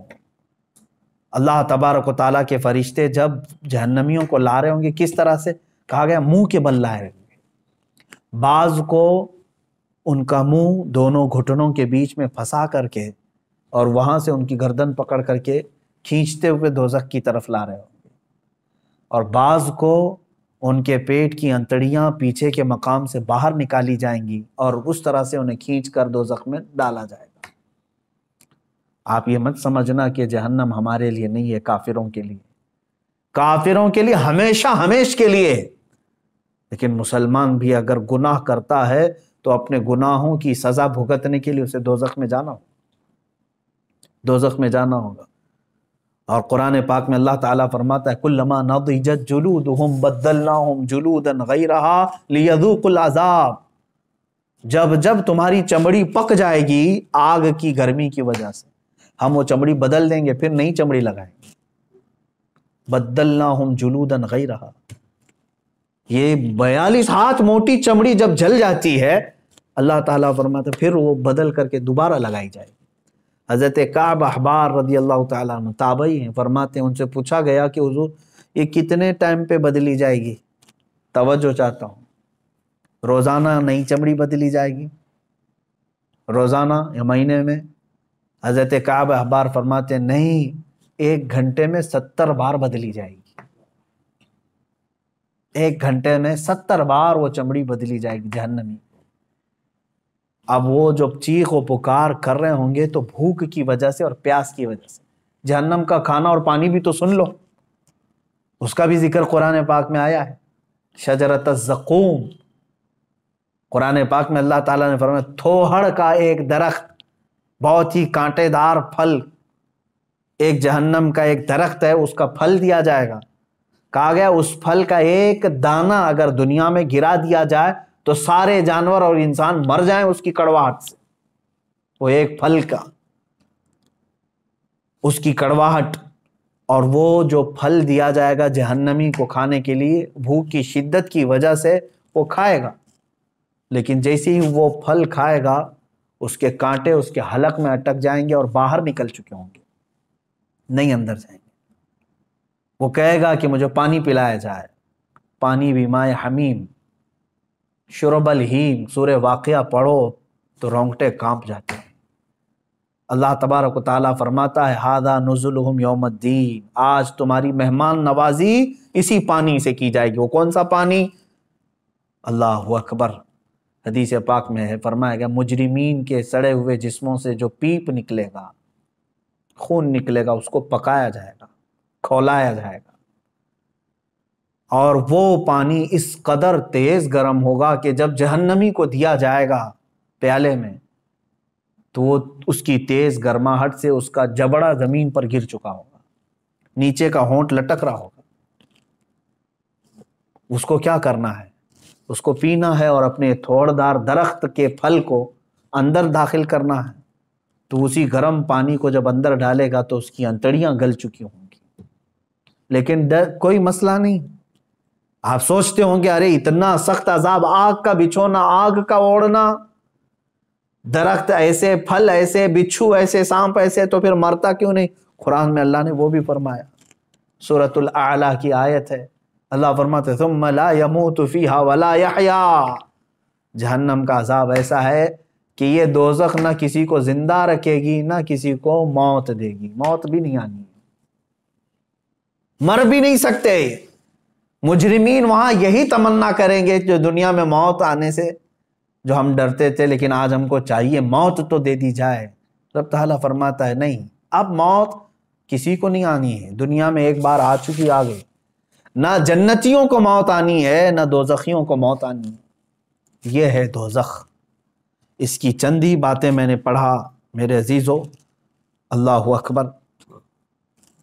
अल्लाह तबारक ताली के फरिश्ते जब जहनमियों को ला रहे होंगे किस तरह से कहा गया मुंह के बल लाए होंगे बाज को उनका मुंह दोनों घुटनों के बीच में फंसा करके और वहाँ से उनकी गर्दन पकड़ करके खींचते हुए दोजक की तरफ ला रहे होंगे और बाज को उनके पेट की अंतड़ियां पीछे के मकाम से बाहर निकाली जाएंगी और उस तरह से उन्हें खींच कर दो में डाला जाएगा आप ये मत समझना कि जहन्नम हमारे लिए नहीं है काफिरों के लिए काफिरों के लिए हमेशा हमेश के लिए लेकिन मुसलमान भी अगर गुनाह करता है तो अपने गुनाहों की सजा भुगतने के लिए उसे दोजख में जाना होगा दोजख में जाना होगा और कुरान पाक में अल्लाह ताला फरमाता है कुल्लमा नदीजत जुलूदहुम बदलनाहुम जुलूदन गैरहा लियदूकुल अजाब जब जब तुम्हारी चमड़ी पक जाएगी आग की गर्मी की वजह से हम वो चमड़ी बदल देंगे फिर नई चमड़ी लगाएंगे बदलना हम जुलूदन गई रहा ये बयालीस हाथ मोटी चमड़ी जब जल जाती है अल्लाह ताला फरमाता फिर वो बदल करके दोबारा लगाई जाएगी हज़रत काब अहबार रदी अल्लाह ताबई हैं फरमाते हैं उनसे पूछा गया कि हजूर ये कितने टाइम पे बदली जाएगी तवज्जो चाहता हूँ रोज़ाना नई चमड़ी बदली जाएगी रोज़ाना या महीने में हज़रत काब अहबार फरमाते हैं नहीं एक घंटे में सत्तर बार बदली जाएगी एक घंटे में सत्तर बार वो चमड़ी बदली जाएगी जहनमी अब वो जो चीख व पुकार कर रहे होंगे तो भूख की वजह से और प्यास की वजह से जहन्नम का खाना और पानी भी तो सुन लो उसका भी जिक्र कुरान पाक में आया है शजरत जकूम कुरान पाक में अल्लाह ताला ने फरमाया थोहड़ का एक दरख्त बहुत ही कांटेदार फल एक जहन्नम का एक दरख्त है उसका फल दिया जाएगा कहा गया उस फल का एक दाना अगर दुनिया में गिरा दिया जाए तो सारे जानवर और इंसान मर जाएं उसकी कड़वाहट से वो एक फल का उसकी कड़वाहट और वो जो फल दिया जाएगा जहन्नमी को खाने के लिए भूख की शिद्दत की वजह से वो खाएगा लेकिन जैसे ही वो फल खाएगा उसके कांटे उसके हलक में अटक जाएंगे और बाहर निकल चुके होंगे नहीं अंदर जाएंगे वो कहेगा कि मुझे पानी पिलाया जाए पानी भी माए हमीम शुरबल हीम सूर वाक़ पढ़ो तो रोंगटे कांप जाते हैं अल्लाह तबारक ताली फरमाता है हादा नजुल योमद्दीन आज तुम्हारी मेहमान नवाजी इसी पानी से की जाएगी वो कौन सा पानी अल्लाह अकबर हदीस पाक में है फरमाया गया मुजरिमीन के सड़े हुए जिस्मों से जो पीप निकलेगा खून निकलेगा उसको पकाया जाएगा खोलाया जाएगा और वो पानी इस कदर तेज गर्म होगा कि जब जहन्नमी को दिया जाएगा प्याले में तो वो उसकी तेज गर्माहट से उसका जबड़ा जमीन पर गिर चुका होगा नीचे का होंठ लटक रहा होगा उसको क्या करना है उसको पीना है और अपने थोड़दार दरख्त के फल को अंदर दाखिल करना है तो उसी गर्म पानी को जब अंदर डालेगा तो उसकी अंतड़ियां गल चुकी होंगी लेकिन कोई मसला नहीं आप सोचते होंगे अरे इतना सख्त अजाब आग का बिछोना आग का ओढ़ना दरख्त ऐसे फल ऐसे बिच्छू ऐसे सांप ऐसे तो फिर मरता क्यों नहीं कुरान में अल्लाह ने वो भी फरमाया सूरत आला की आयत है अल्लाह फरमाते वला जहन्नम का अजाब ऐसा है कि ये दोजख ना किसी को जिंदा रखेगी ना किसी को मौत देगी मौत भी नहीं आनी मर भी नहीं सकते ये मुजरिमीन वहाँ यही तमन्ना करेंगे जो दुनिया में मौत आने से जो हम डरते थे लेकिन आज हमको चाहिए मौत तो दे दी जाए रब ताला फरमाता है नहीं अब मौत किसी को नहीं आनी है दुनिया में एक बार आ चुकी आ गई ना जन्नतियों को मौत आनी है ना दोजखियों को मौत आनी है ये है दोजख इसकी चंद ही बातें मैंने पढ़ा मेरे अजीज़ों अल्लाह अकबर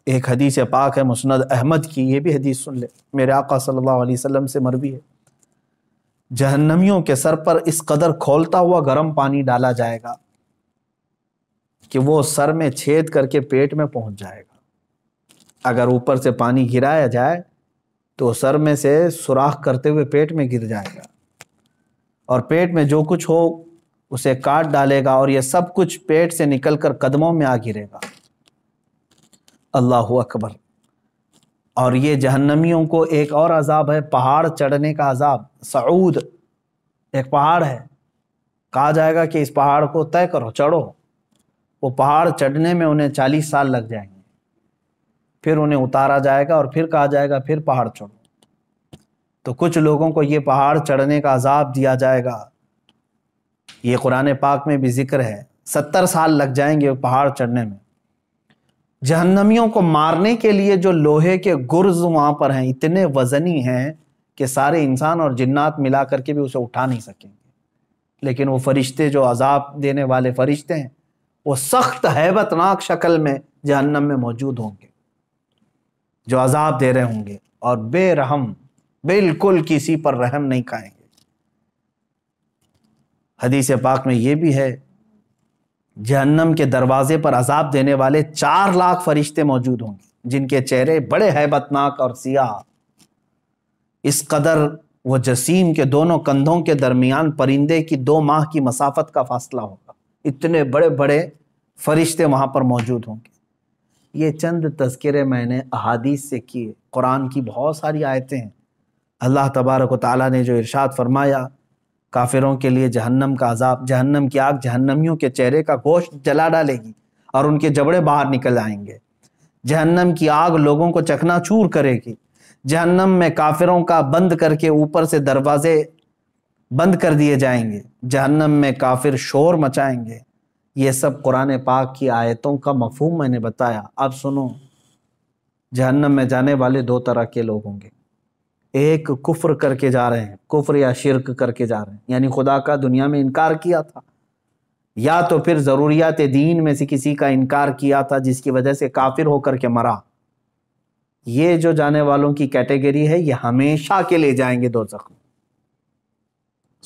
एक हदीस पाक है मुसनद अहमद की ये भी हदीस सुन ले मेरे आका सल्लल्लाहु अलैहि वसल्लम से मरवी है जहन्नमियों के सर पर इस कदर खोलता हुआ गर्म पानी डाला जाएगा कि वो सर में छेद करके पेट में पहुंच जाएगा अगर ऊपर से पानी गिराया जाए तो सर में से सुराख करते हुए पेट में गिर जाएगा और पेट में जो कुछ हो उसे काट डालेगा और यह सब कुछ पेट से निकलकर कदमों में आ गिरेगा अल्लाह अकबर और ये जहन्नमियों को एक और अजाब है पहाड़ चढ़ने का अजाब सऊद एक पहाड़ है कहा जाएगा कि इस पहाड़ को तय करो चढ़ो वो पहाड़ चढ़ने में उन्हें चालीस साल लग जाएंगे फिर उन्हें उतारा जाएगा और फिर कहा जाएगा फिर पहाड़ चढ़ो तो कुछ लोगों को ये पहाड़ चढ़ने का अजाब दिया जाएगा ये कुरान पाक में भी जिक्र है सत्तर साल लग जाएंगे पहाड़ चढ़ने में जहन्नमियों को मारने के लिए जो लोहे के गुर्ज वहाँ पर हैं इतने वजनी हैं कि सारे इंसान और जिन्नात मिला करके भी उसे उठा नहीं सकेंगे लेकिन वो फरिश्ते जो अजाब देने वाले फरिश्ते हैं वो सख्त हैबतनाक शक्ल में जहन्नम में मौजूद होंगे जो अजाब दे रहे होंगे और बेरहम बिल्कुल किसी पर रहम नहीं खाएंगे हदीस पाक में ये भी है जहन्नम के दरवाजे पर अजाब देने वाले चार लाख फरिश्ते मौजूद होंगे जिनके चेहरे बड़े हैबतनाक और सियाह इस कदर वो जसीम के दोनों कंधों के दरमियान परिंदे की दो माह की मसाफत का फासला होगा इतने बड़े बड़े फरिश्ते वहाँ पर मौजूद होंगे ये चंद तस्करे मैंने अहादीस से किए कुरान की बहुत सारी आयतें हैं अल्लाह तबारक ताली ने जो इरशाद फरमाया काफिरों के लिए जहन्नम का अजाब जहन्नम की आग जहन्नमियों के चेहरे का गोश्त जला डालेगी और उनके जबड़े बाहर निकल आएंगे जहन्नम की आग लोगों को चखना चूर करेगी जहन्नम में काफिरों का बंद करके ऊपर से दरवाजे बंद कर दिए जाएंगे जहन्नम में काफिर शोर मचाएंगे ये सब कुरान पाक की आयतों का मफहम मैंने बताया अब सुनो जहन्नम में जाने वाले दो तरह के लोग होंगे एक कुफ़र करके जा रहे हैं कुफ़र या शिरक करके जा रहे हैं यानी खुदा का दुनिया में इनकार किया था या तो फिर ज़रूरियात दीन में से किसी का इनकार किया था जिसकी वजह से काफिर होकर के मरा ये जो जाने वालों की कैटेगरी है ये हमेशा के ले जाएंगे दो जख्म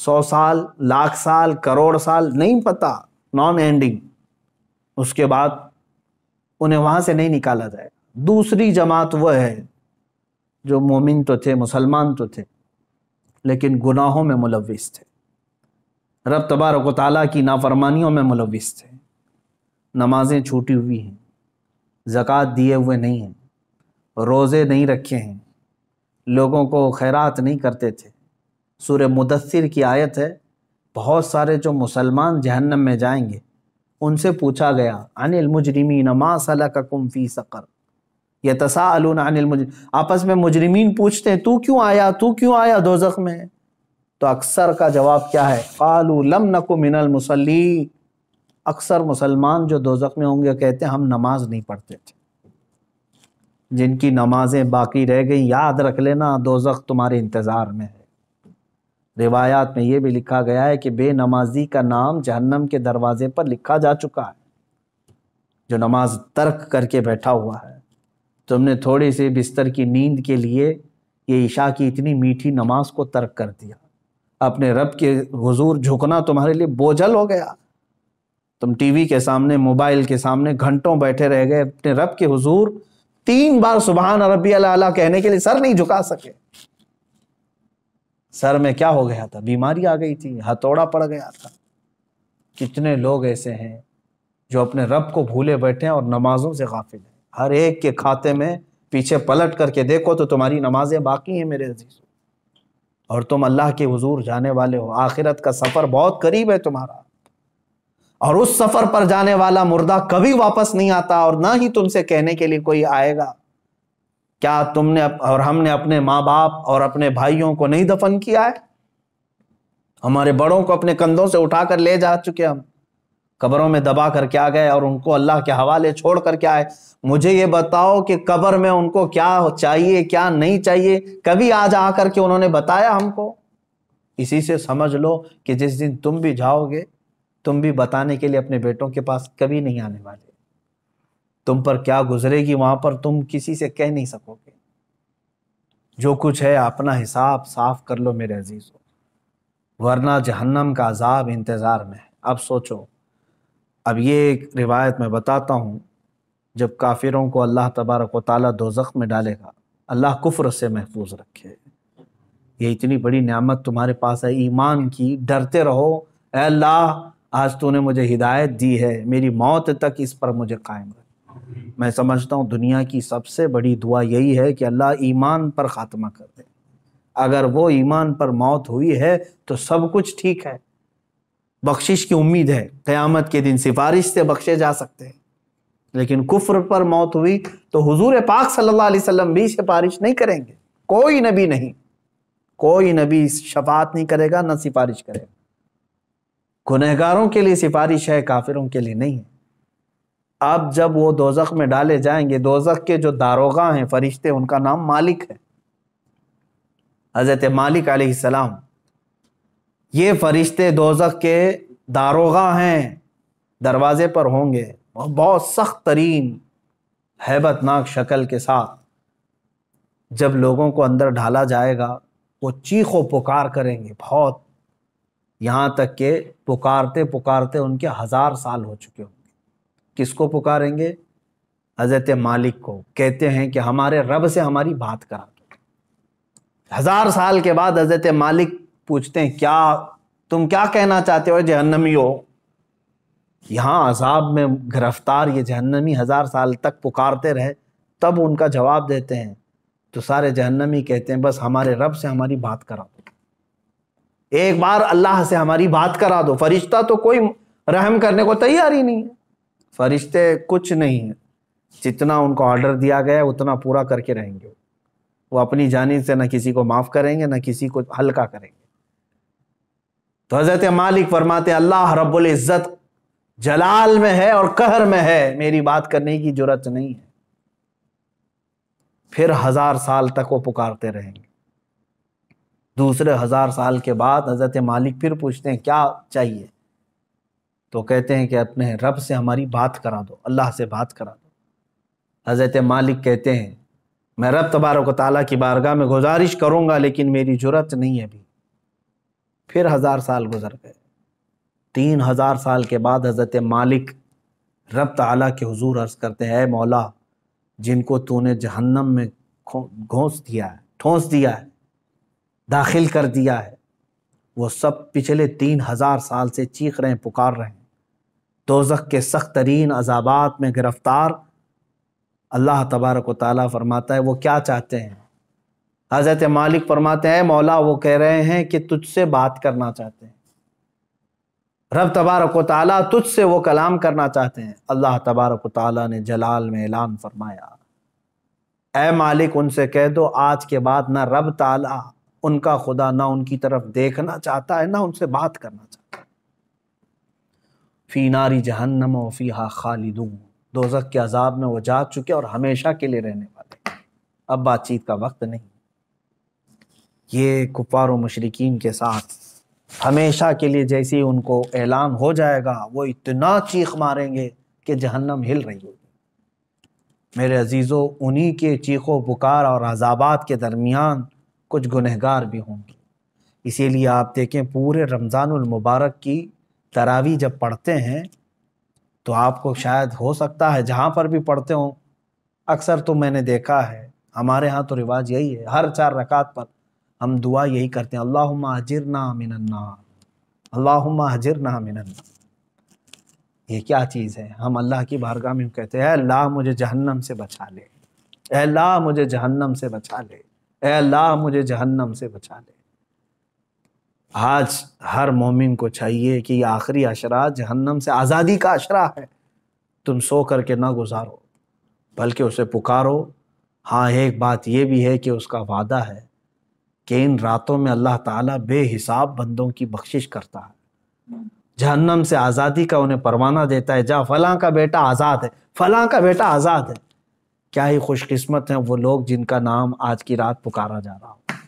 सौ साल लाख साल करोड़ साल नहीं पता नॉन एंडिंग उसके बाद उन्हें वहाँ से नहीं निकाला जाएगा दूसरी जमात वह है जो मोमिन तो थे मुसलमान तो थे लेकिन गुनाहों में मुलविस थे रब तबारक ताली की नाफरमानियों में मुलविस थे नमाज़ें छूटी हुई हैं ज़क़़त दिए हुए नहीं हैं रोज़े नहीं रखे हैं लोगों को खैरात नहीं करते थे सूर मुदसर की आयत है बहुत सारे जो मुसलमान जहन्नम में जाएंगे उनसे पूछा गया अनिल मुजरिमी नमा सला का कुम्फ़ी सकर ये तसा अनिल आपस में मुजरिमीन पूछते हैं तू क्यों आया तू क्यों आया दोजख में तो अक्सर का जवाब क्या है कालू लम नकु मिनल मुसली अक्सर मुसलमान जो दोजख में होंगे कहते हैं हम नमाज नहीं पढ़ते थे जिनकी नमाजें बाकी रह गई याद रख लेना दोजख तुम्हारे इंतज़ार में है रिवायात में ये भी लिखा गया है कि बेनमाजी का नाम जहन्नम के दरवाजे पर लिखा जा चुका है जो नमाज तर्क करके बैठा हुआ है तुमने तो थोड़ी सी बिस्तर की नींद के लिए ये ईशा की इतनी मीठी नमाज को तर्क कर दिया अपने रब के हजूर झुकना तुम्हारे लिए बोझल हो गया तुम टीवी के सामने मोबाइल के सामने घंटों बैठे रह गए अपने रब के हुजूर तीन बार सुबहान रबी अला कहने के लिए सर नहीं झुका सके सर में क्या हो गया था बीमारी आ गई थी हथौड़ा पड़ गया था कितने लोग ऐसे हैं जो अपने रब को भूले बैठे हैं और नमाजों से गाफिल हैं हर एक के खाते में पीछे पलट करके देखो तो तुम्हारी नमाजें बाकी हैं मेरे अजीज और तुम अल्लाह के हजूर जाने वाले हो आखिरत का सफ़र बहुत करीब है तुम्हारा और उस सफ़र पर जाने वाला मुर्दा कभी वापस नहीं आता और ना ही तुमसे कहने के लिए कोई आएगा क्या तुमने और हमने अपने माँ बाप और अपने भाइयों को नहीं दफन किया है हमारे बड़ों को अपने कंधों से उठाकर ले जा चुके हम कब्रों में दबा कर क्या गए और उनको अल्लाह के हवाले छोड़ कर क्या आए मुझे ये बताओ कि कब्र में उनको क्या चाहिए क्या नहीं चाहिए कभी आज आकर के उन्होंने बताया हमको इसी से समझ लो कि जिस दिन तुम भी जाओगे तुम भी बताने के लिए अपने बेटों के पास कभी नहीं आने वाले तुम पर क्या गुजरेगी वहां पर तुम किसी से कह नहीं सकोगे जो कुछ है अपना हिसाब साफ कर लो मेरे अजीज़ वरना जहन्नम का अजाब इंतज़ार में अब सोचो अब ये एक रिवायत मैं बताता हूँ जब काफिरों को अल्लाह तबारक व दो जख्म में डालेगा अल्लाह कुफ्र से महफूज रखे ये इतनी बड़ी नियामत तुम्हारे पास है ईमान की डरते रहो अल्लाह आज तूने मुझे हिदायत दी है मेरी मौत तक इस पर मुझे कायम रख मैं समझता हूँ दुनिया की सबसे बड़ी दुआ यही है कि अल्लाह ईमान पर ख़ात्मा कर दे अगर वो ईमान पर मौत हुई है तो सब कुछ ठीक है बख्शिश की उम्मीद है क़यामत के दिन सिफारिश से बख्शे जा सकते हैं लेकिन कुफ्र पर मौत हुई तो हुजूर पाक सल्लल्लाहु अलैहि वसल्लम भी सिफारिश नहीं करेंगे कोई नबी नहीं कोई नबी शफात नहीं करेगा ना सिफारिश करेगा गुनहगारों के लिए सिफारिश है काफिरों के लिए नहीं है अब जब वो दोजख में डाले जाएंगे दोजख के जो दारोगा हैं फरिश्ते उनका नाम मालिक है हज़रत मालिक सलाम ये फरिश्ते दोजख के दारोगा हैं दरवाजे पर होंगे और बहुत सख्त तरीन हैबतनाक शक्ल के साथ जब लोगों को अंदर ढाला जाएगा वो चीखों पुकार करेंगे बहुत यहाँ तक के पुकारते पुकारते उनके हज़ार साल हो चुके होंगे किसको पुकारेंगे हज़रत मालिक को कहते हैं कि हमारे रब से हमारी बात करा दो हज़ार साल के बाद हज़रत मालिक पूछते हैं क्या तुम क्या कहना चाहते हो जहन्नमी हो यहां अजाब में गिरफ्तार ये जहन्नमी हज़ार साल तक पुकारते रहे तब उनका जवाब देते हैं तो सारे जहन्नमी कहते हैं बस हमारे रब से हमारी बात करा दो एक बार अल्लाह से हमारी बात करा दो फरिश्ता तो कोई रहम करने को तैयार ही नहीं है फरिश्ते कुछ नहीं है जितना उनको ऑर्डर दिया गया है उतना पूरा करके रहेंगे वो अपनी जानी से ना किसी को माफ़ करेंगे ना किसी को हल्का करेंगे तो हज़रत मालिक फरमाते अल्लाह रब्बुल इज़्ज़त जलाल में है और कहर में है मेरी बात करने की जरूरत नहीं है फिर हज़ार साल तक वो पुकारते रहेंगे दूसरे हज़ार साल के बाद हज़रत मालिक फिर पूछते हैं क्या चाहिए तो कहते हैं कि अपने रब से हमारी बात करा दो अल्लाह से बात करा दो हज़रत मालिक कहते हैं मैं रब तबारक ताली की बारगाह में गुजारिश करूंगा लेकिन मेरी जरूरत नहीं है अभी फिर हज़ार साल गुजर गए तीन हज़ार साल के बाद हज़रत मालिक रब तला के हुजूर अर्ज़ करते हैं मौला जिनको तूने जहन्नम में घोंस दिया है ठोंस दिया है दाखिल कर दिया है वो सब पिछले तीन हज़ार साल से चीख रहे हैं पुकार रहे हैं दोजक के सख्त तरीन अजाबात में गिरफ़्तार अल्लाह तबारक ताली फरमाता है वो क्या चाहते हैं हज़रत मालिक फरमाते हैं मौला वो कह रहे हैं कि तुझसे बात करना चाहते हैं रब तबारक ताला तुझसे वो कलाम करना चाहते हैं अल्लाह तबारक ताली ने जलाल में ऐलान फरमाया ए मालिक उनसे कह दो आज के बाद ना रब ताला उनका खुदा ना उनकी तरफ देखना चाहता है ना उनसे बात करना चाहता है फ़ी नारी जहन्नम वफ़ीहा खालिदू दोजक के अजाब में वो जा चुके और हमेशा के लिए रहने वाले अब बातचीत का वक्त नहीं ये कुफार मशरकिन के साथ हमेशा के लिए जैसे ही उनको ऐलान हो जाएगा वो इतना चीख मारेंगे कि जहन्नम हिल रही होगी मेरे अजीज़ों उन्हीं के चीखों पुकार और अजाबात के दरमियान कुछ गुनहगार भी होंगे इसीलिए आप देखें पूरे मुबारक की तरावी जब पढ़ते हैं तो आपको शायद हो सकता है जहाँ पर भी पढ़ते हों अक्सर तो मैंने देखा है हमारे यहाँ तो रिवाज यही है हर चार रकात पर हम दुआ यही करते हैं अल्लाह हजर ना मिनन्ना अल्लाह हजर ना मिनन्ना ये क्या चीज़ है हम अल्लाह की बारगाह में कहते हैं अल्लाह मुझे जहन्नम से बचा ले अल्लाह मुझे जहन्नम से बचा ले अल्लाह मुझे जहन्नम से बचा ले आज हर मोमिन को चाहिए कि ये आखिरी अशरा जहन्नम से आज़ादी का अशरा है तुम सो करके ना गुजारो बल्कि उसे पुकारो हाँ एक बात यह भी है कि उसका वादा है कि इन रातों में अल्लाह ताला बेहिसाब बंदों की बख्शिश करता है जहन्नम से आज़ादी का उन्हें परवाना देता है जहाँ फ़लाँ का बेटा आज़ाद है फ़लाँ का बेटा आज़ाद है क्या ही खुशकिस्मत हैं वो लोग जिनका नाम आज की रात पुकारा जा रहा हो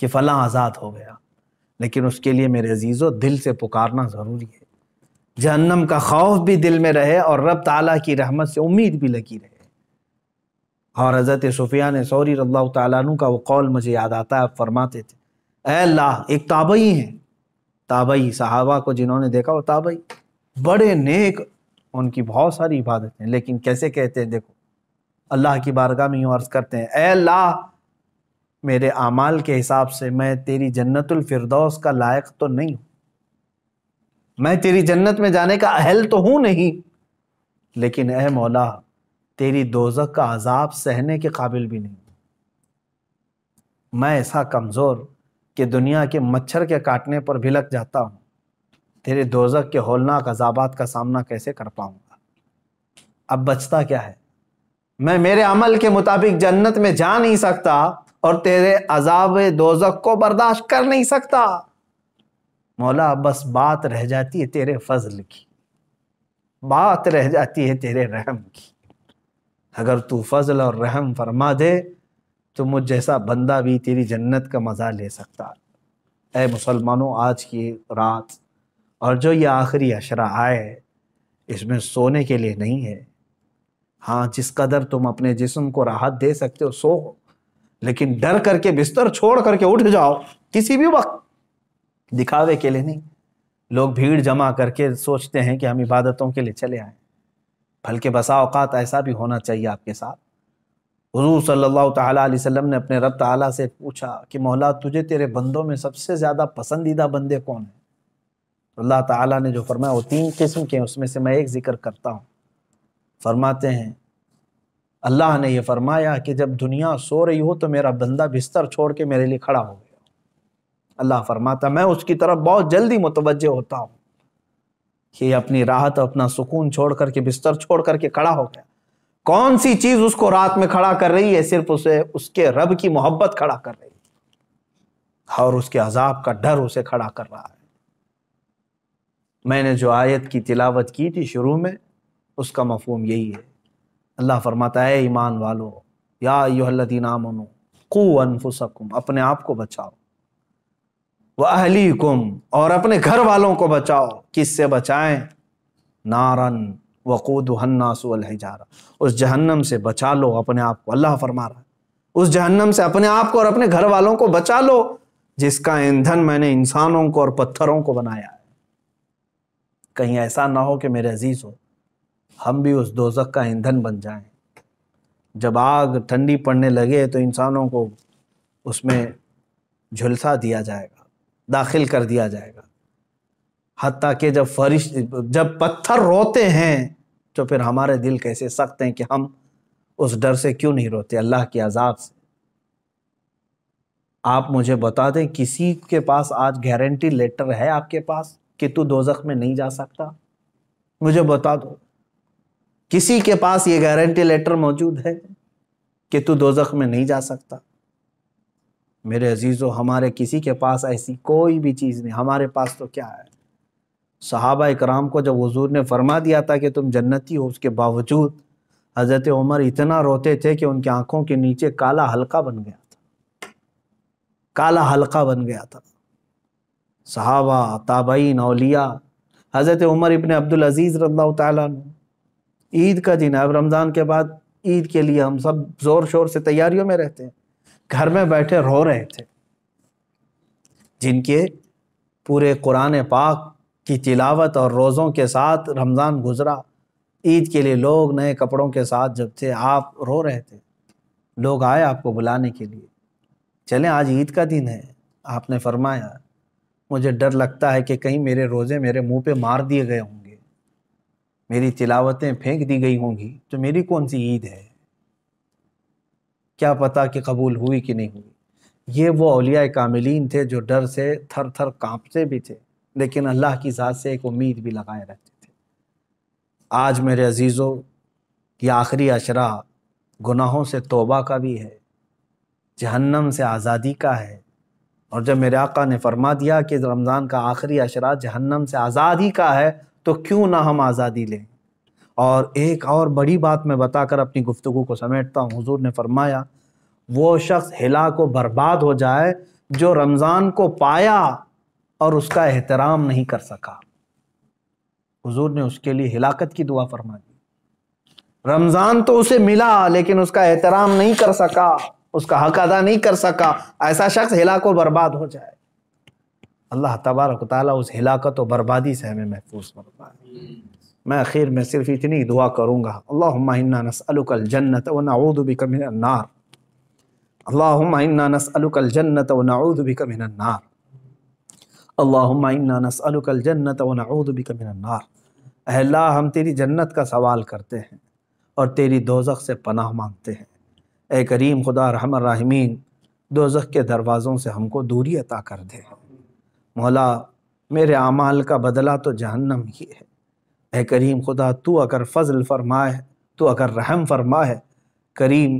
कि फ़लां आज़ाद हो गया लेकिन उसके लिए मेरे अजीज़ों दिल से पुकारना ज़रूरी है जहन्नम का खौफ भी दिल में रहे और रब ताला की रहमत से उम्मीद भी लगी रहे और हज़रत सुफियान सौरी रल्ला तु का वो कौल मुझे याद आता है फरमाते थे अल्लाह एक ताबई हैं ताबई सहाबा को जिन्होंने देखा वो ताबई बड़े नेक उनकी बहुत सारी इबादतें लेकिन कैसे कहते हैं देखो अल्लाह की बारगाह में यूँ अर्ज़ करते हैं अल्लाह मेरे अमाल के हिसाब से मैं तेरी जन्नतफरदौस का लायक तो नहीं हूँ मैं तेरी जन्नत में जाने का अहल तो हूँ नहीं लेकिन ए मौला तेरी दोजक का अजाब सहने के काबिल भी नहीं मैं ऐसा कमज़ोर कि दुनिया के मच्छर के काटने पर भिलक जाता हूँ तेरे दोजक के होलनाक अजाबात का सामना कैसे कर पाऊँगा अब बचता क्या है मैं मेरे अमल के मुताबिक जन्नत में जा नहीं सकता और तेरे अजाब दोजक को बर्दाश्त कर नहीं सकता मौला बस बात रह जाती है तेरे फजल की बात रह जाती है तेरे रहम की अगर तू फजल और रहम फरमा दे तो मुझ जैसा बंदा भी तेरी जन्नत का मज़ा ले सकता है मुसलमानों आज की रात और जो ये आखिरी अशरा आए इसमें सोने के लिए नहीं है हाँ जिस कदर तुम अपने जिस्म को राहत दे सकते हो सो लेकिन डर करके बिस्तर छोड़ करके उठ जाओ किसी भी वक्त दिखावे के लिए नहीं लोग भीड़ जमा करके सोचते हैं कि हम इबादतों के लिए चले आए बल्कि बसा अवकात ऐसा भी होना चाहिए आपके साथ हजू सल्लल्लाहु अलैहि ने अपने रब तला से पूछा कि मौला तुझे तेरे बंदों में सबसे ज़्यादा पसंदीदा बंदे कौन हैं तो अल्लाह ताला ने जो फरमाया वो तीन किस्म के हैं उसमें से मैं एक ज़िक्र करता हूँ फरमाते हैं अल्लाह ने यह फरमाया कि जब दुनिया सो रही हो तो मेरा बंदा बिस्तर छोड़ के मेरे लिए खड़ा हो गया अल्लाह फरमाता मैं उसकी तरफ बहुत जल्दी मुतवजह होता हूँ कि अपनी राहत अपना सुकून छोड़ करके बिस्तर छोड़ करके खड़ा हो गया कौन सी चीज उसको रात में खड़ा कर रही है सिर्फ उसे उसके रब की मोहब्बत खड़ा कर रही है और उसके अजाब का डर उसे खड़ा कर रहा है मैंने जो आयत की तिलावत की थी शुरू में उसका मफहम यही है अल्लाह फरमाता है ईमान वालो या युहल्लिन अनफुसकुम अपने आप को बचाओ वह अहली कुम और अपने घर वालों को बचाओ किससे बचाएं नारन वक़ूदन्नासुलहजारा उस जहन्नम से बचा लो अपने आप को अल्लाह फरमा रहा है उस जहन्नम से अपने आप को और अपने घर वालों को बचा लो जिसका ईंधन मैंने इंसानों को और पत्थरों को बनाया है कहीं ऐसा ना हो कि मेरे अजीज़ हो हम भी उस दोजक का ईंधन बन जाएं जब आग ठंडी पड़ने लगे तो इंसानों को उसमें झुलसा दिया जाएगा दाखिल कर दिया जाएगा हती कि जब फरिश जब पत्थर रोते हैं तो फिर हमारे दिल कैसे सख्त हैं कि हम उस डर से क्यों नहीं रोते अल्लाह के अजाब से आप मुझे बता दें किसी के पास आज गारंटी लेटर है आपके पास कि तू दोजख में नहीं जा सकता मुझे बता दो किसी के पास ये गारंटी लेटर मौजूद है कि तू दोजख में नहीं जा सकता मेरे अजीज़ों हमारे किसी के पास ऐसी कोई भी चीज़ नहीं हमारे पास तो क्या है सहाबा इकराम को जब हजूर ने फरमा दिया था कि तुम जन्नती हो उसके बावजूद हज़रत उमर इतना रोते थे कि उनकी आंखों के नीचे काला हल्का बन गया था काला हल्का बन गया था सहाबा ताबई नौलिया हज़रत उमर इबन अब्दुल अजीज़ रद्ला तईद का दिन है अब रमज़ान के बाद ईद के लिए हम सब ज़ोर शोर से तैयारियों में रहते हैं घर में बैठे रो रहे थे जिनके पूरे कुरान पाक की तिलावत और रोज़ों के साथ रमज़ान गुजरा ईद के लिए लोग नए कपड़ों के साथ जब थे आप रो रहे थे लोग आए आपको बुलाने के लिए चलें आज ईद का दिन है आपने फरमाया मुझे डर लगता है कि कहीं मेरे रोज़े मेरे मुंह पे मार दिए गए होंगे मेरी तिलावतें फेंक दी गई होंगी तो मेरी कौन सी ईद है क्या पता कि कबूल हुई कि नहीं हुई ये वो अलिया कामिलीन थे जो डर से थर थर कांपते भी थे लेकिन अल्लाह की ज़ात से एक उम्मीद भी लगाए रहते थे आज मेरे अजीज़ों ये आखिरी अशरा गुनाहों से तोबा का भी है जहन्नम से आज़ादी का है और जब मेरे आका ने फरमा दिया कि रमज़ान का आखिरी अशरा जहन्नम से आज़ादी का है तो क्यों ना हम आज़ादी लें और एक और बड़ी बात मैं बताकर अपनी गुफ्तु को समेटता हूँ हजूर ने फरमाया वो शख्स हिला को बर्बाद हो जाए जो रमज़ान को पाया और उसका एहतराम नहीं कर सका हजूर ने उसके लिए हिलाकत की दुआ फरमा दी रमज़ान तो उसे मिला लेकिन उसका एहतराम नहीं कर सका उसका हक अदा नहीं कर सका ऐसा शख्स हिला को बर्बाद हो जाए अल्लाह तबारक उस हिलाकत और बर्बादी से हमें महफूज फरमाए मैं आखिर में सिर्फ इतनी दुआ करूँगा अल्लाह नसअलकल जन्नत व नाउदबिकमिनार अल्लाह नसअलकल जन्नत व नाउदबिकमिनार अल्लाह नसअलकल जन्नत व नाउदबिकमिनार अल्लाह हम तेरी जन्नत का सवाल करते हैं और तेरी दोजख से पनाह मांगते हैं ए करीम खुदा रहम राहमीन दोजख के दरवाज़ों से हमको दूरी अता कर दे मौला मेरे अमाल का बदला तो जहन्नम ही है ए करीम खुदा तू अगर फ़ज़ल फरमा है तो अगर रहम फरमा है करीम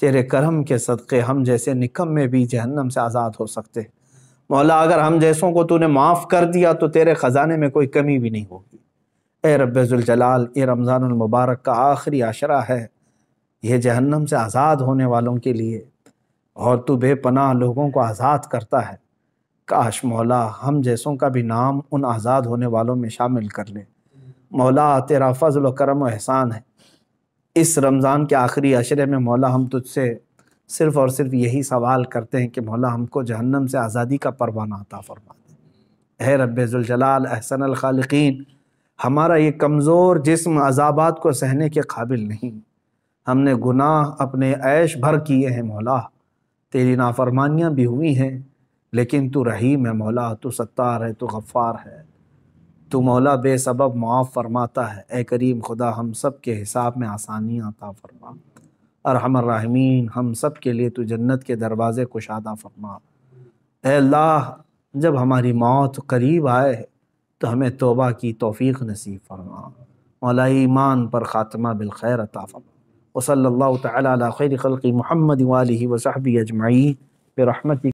तेरे करम के सदक़े हम जैसे निकम में भी जहन्नम से आज़ाद हो सकते मौला अगर हम जैसों को तूने माफ़ कर दिया तो तेरे ख़जाने में कोई कमी भी नहीं होगी ए रबाल ये रमज़ानमबारक का आखिरी आशरा है यह जहन्नम से आज़ाद होने वालों के लिए और तू बेपनाह लोगों को आज़ाद करता है काश मौला हम जैसों का भी नाम उन आज़ाद होने वालों में शामिल कर ले मौला तेरा फजल करम एहसान है इस रमज़ान के आखिरी अशरे में मौला हम तुझसे सिर्फ़ और सिर्फ यही सवाल करते हैं कि मौला हमको जहन्नम से आज़ादी का परवाना अता फरमा दे है रब्ज़ुलजलाल अहसन खालकिन हमारा ये कमज़ोर जिस्म अजाबात को सहने के काबिल नहीं हमने गुनाह अपने ऐश भर किए हैं मौला तेरी नाफरमानियाँ भी हुई हैं लेकिन तू रहीम है मौला तू सत्तार है तू गफ़ार है तो मौला बेसबब माफ़ फरमाता है ए करीम खुदा हम सब के हिसाब में आसानी आता फरमा अरहमर्राहमीन हम सब के लिए तो जन्नत के दरवाज़े कुशादा फरमा एल्ला जब हमारी मौत करीब आए तो हमें तोबा की तोफ़ी नसीब फरमा मौला ईमान पर ख़ात्मा बिलखैर अता फरमा वसल तैर खैर खल्क़ी महमद वाली वसाहबी अजमाई बरहमत